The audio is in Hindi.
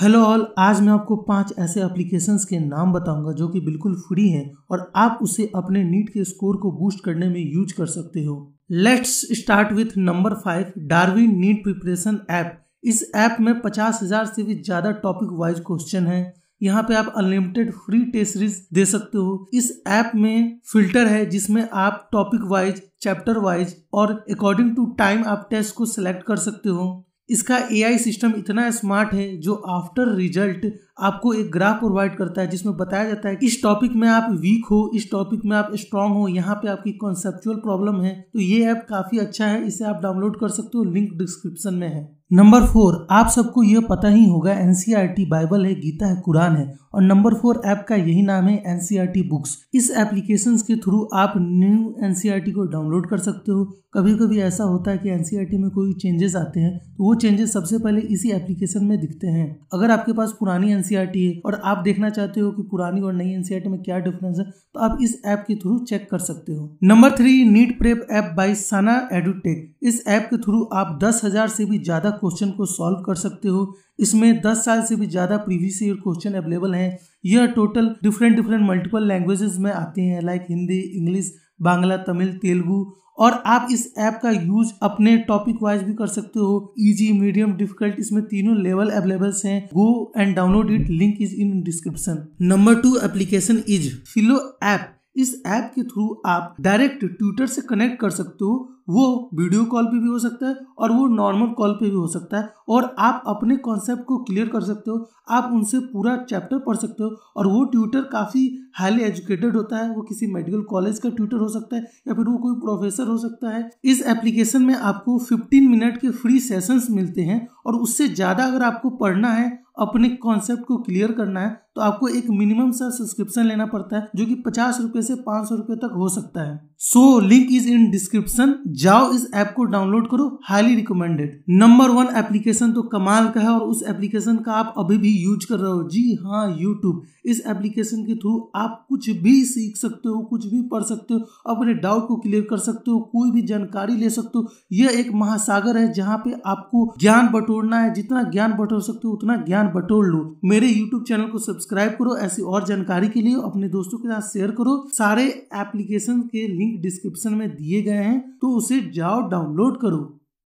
हेलो ऑल आज मैं आपको पांच ऐसे एप्लीकेशंस के नाम बताऊंगा जो कि बिल्कुल फ्री हैं और आप उसे अपने नीट के स्कोर को बूस्ट करने में यूज कर सकते हो let's start with number five Darwin NEET preparation app इस ऐप में पचास हजार से भी ज्यादा टॉपिक वाइज क्वेश्चन है यहाँ पे आप अनलिमिटेड फ्री टेस्ट सीरीज दे सकते हो इस ऐप में फिल्टर है जिसमें आप टॉपिक वाइज चैप्टर वाइज और अकॉर्डिंग टू टाइम आप टेस्ट को सिलेक्ट कर सकते हो इसका एआई सिस्टम इतना स्मार्ट है जो आफ्टर रिजल्ट आपको एक ग्राफ प्रोवाइड करता है जिसमें बताया जाता है कि इस टॉपिक में आप वीक हो इस टॉपिक में आप स्ट्रांग हो यहाँ पे आपकी कॉन्सेप्चुअल प्रॉब्लम है तो ये ऐप काफी अच्छा है इसे आप डाउनलोड कर सकते हो लिंक डिस्क्रिप्शन में है नंबर फोर आप सबको यह पता ही होगा एनसीआर बाइबल e है गीता है कुरान है और नंबर फोर ऐप का यही नाम है एनसीआर बुक्स e इस एप्लीकेशन के थ्रू आप न्यू एनसीआर e को डाउनलोड कर सकते हो कभी कभी ऐसा होता है कि एनसीआर में कोई चेंजेस आते हैं तो वो चेंजेस सबसे पहले इसी एप्लीकेशन में दिखते हैं अगर आपके पास पुरानी एनसीईआरटी e है और आप देखना चाहते हो कि पुरानी और नई एनसीईआरटी e में क्या डिफरेंस है तो आप इस ऐप के थ्रू चेक कर सकते हो number three NEET prep app by Sana edutech इस ऐप के थ्रू आप दस हजार से भी ज्यादा क्वेश्चन को सॉल्व कर सकते हो इसमें दस साल से भी ज़्यादा प्रीवियस ईयर क्वेश्चन अवेलेबल हैं यह total different different multiple languages में आते हैं लाइक हिंदी इंग्लिश बांग्ला तमिल तेलुगु और आप इस ऐप का यूज अपने टॉपिक वाइज भी कर सकते हो इजी मीडियम डिफिकल्ट इसमें तीनों लेवल अवेलेबल हैं go and download it link is in description number two application is Filo app इस ऐप के थ्रू आप डायरेक्ट ट्विटर से कनेक्ट कर सकते हो वो वीडियो कॉल पे भी हो सकता है और वो नॉर्मल कॉल पे भी हो सकता है और आप अपने कॉन्सेप्ट को क्लियर कर सकते हो आप उनसे पूरा चैप्टर पढ़ सकते हो और वो ट्यूटर काफ़ी हाईली एजुकेटेड होता है वो किसी मेडिकल कॉलेज का ट्यूटर हो सकता है या फिर वो कोई प्रोफेसर हो सकता है इस एप्लीकेशन में आपको 15 मिनट के फ्री सेशंस मिलते हैं और उससे ज़्यादा अगर आपको पढ़ना है अपने कॉन्सेप्ट को क्लियर करना है तो आपको एक मिनिमम सा सब्सक्रिप्शन लेना पड़ता है जो कि पचास रुपए से पांच सौ रुपए तक हो सकता है so link is in description जाओ इस ऐप को डाउनलोड करो highly recommended number one application तो कमाल का है और उस एप्लीकेशन का आप अभी भी यूज कर रहे हो जी हाँ यूट्यूब इस एप्लीकेशन के थ्रू आप कुछ भी सीख सकते हो कुछ भी पढ़ सकते हो अपने डाउट को क्लियर कर सकते हो कोई भी जानकारी ले सकते हो यह एक महासागर है जहाँ पे आपको ज्ञान बटोरना है जितना ज्ञान बटोर सकते हो उतना ज्ञान बटोर लो मेरे यूट्यूब चैनल को सब्सक्राइब सब्सक्राइब करो ऐसी और जानकारी के लिए अपने दोस्तों के साथ शेयर करो सारे एप्लीकेशन के लिंक डिस्क्रिप्शन में दिए गए हैं तो उसे जाओ डाउनलोड करो